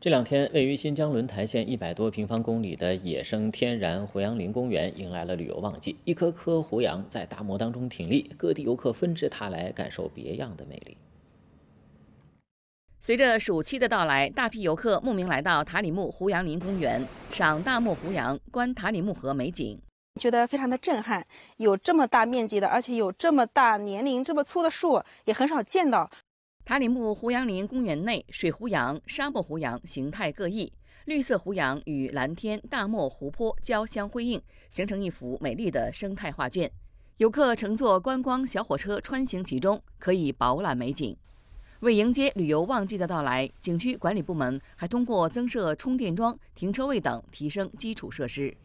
这两天，位于新疆轮台县一百多平方公里的野生天然胡杨林公园迎来了旅游旺季。一棵棵胡杨在大漠当中挺立，各地游客纷至沓来，感受别样的魅力。随着暑期的到来，大批游客慕名来到塔里木胡杨林公园，赏大漠胡杨，观塔里木河美景，觉得非常的震撼。有这么大面积的，而且有这么大年龄、这么粗的树，也很少见到。塔里木胡杨林公园内，水胡杨、沙漠胡杨形态各异，绿色胡杨与蓝天、大漠、湖泊交相辉映，形成一幅美丽的生态画卷。游客乘坐观光小火车穿行其中，可以饱览美景。为迎接旅游旺季的到来，景区管理部门还通过增设充电桩、停车位等，提升基础设施。